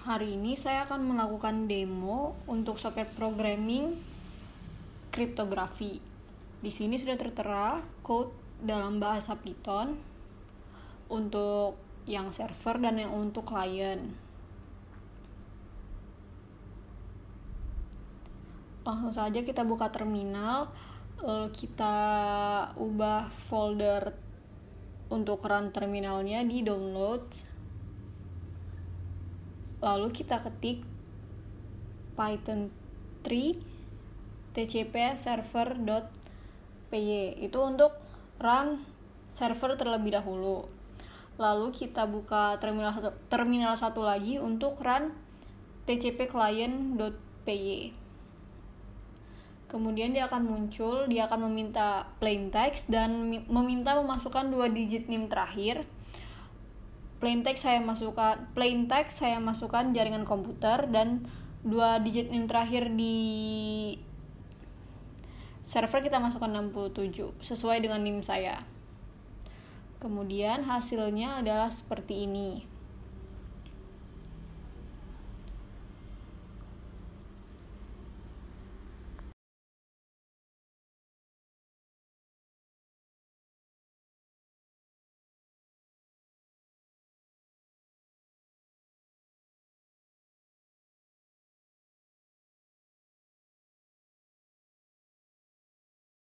hari ini saya akan melakukan demo untuk socket programming kriptografi. Di sini sudah tertera code dalam bahasa Python untuk yang server dan yang untuk client. Langsung saja kita buka terminal, eh, kita ubah folder untuk run terminalnya di download lalu kita ketik python 3 tcp server.py itu untuk run server terlebih dahulu lalu kita buka terminal satu, terminal satu lagi untuk run tcp client.py kemudian dia akan muncul dia akan meminta plain text dan meminta memasukkan dua digit nim terakhir plain text saya masukkan plain text saya masukkan jaringan komputer dan dua digit nim terakhir di server kita masukkan 67 sesuai dengan NIM saya. Kemudian hasilnya adalah seperti ini.